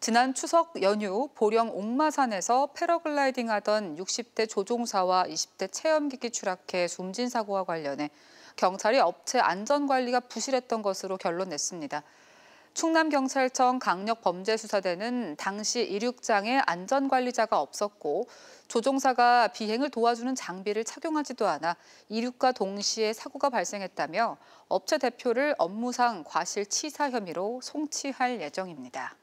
지난 추석 연휴 보령 옥마산에서 패러글라이딩하던 60대 조종사와 20대 체험기기 추락해 숨진 사고와 관련해 경찰이 업체 안전관리가 부실했던 것으로 결론냈습니다. 충남경찰청 강력범죄수사대는 당시 이륙장에 안전관리자가 없었고 조종사가 비행을 도와주는 장비를 착용하지도 않아 이륙과 동시에 사고가 발생했다며 업체 대표를 업무상 과실치사 혐의로 송치할 예정입니다.